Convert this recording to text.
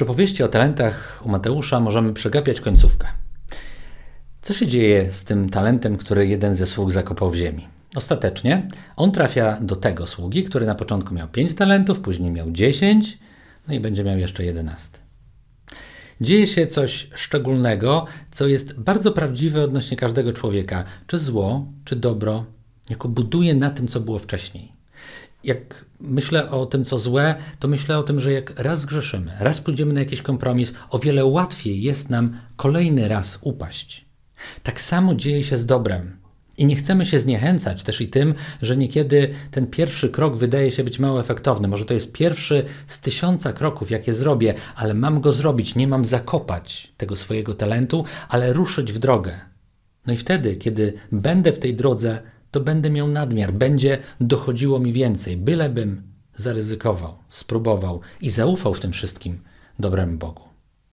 przypowieści o talentach u Mateusza możemy przegapiać końcówkę. Co się dzieje z tym talentem, który jeden ze sług zakopał w ziemi? Ostatecznie on trafia do tego sługi, który na początku miał 5 talentów, później miał 10, no i będzie miał jeszcze 11. Dzieje się coś szczególnego, co jest bardzo prawdziwe odnośnie każdego człowieka, czy zło, czy dobro, jako buduje na tym, co było wcześniej jak myślę o tym, co złe, to myślę o tym, że jak raz grzeszymy, raz pójdziemy na jakiś kompromis, o wiele łatwiej jest nam kolejny raz upaść. Tak samo dzieje się z dobrem. I nie chcemy się zniechęcać też i tym, że niekiedy ten pierwszy krok wydaje się być mało efektowny. Może to jest pierwszy z tysiąca kroków, jakie zrobię, ale mam go zrobić, nie mam zakopać tego swojego talentu, ale ruszyć w drogę. No i wtedy, kiedy będę w tej drodze to będę miał nadmiar, będzie dochodziło mi więcej, bylebym zaryzykował, spróbował i zaufał w tym wszystkim dobremu Bogu.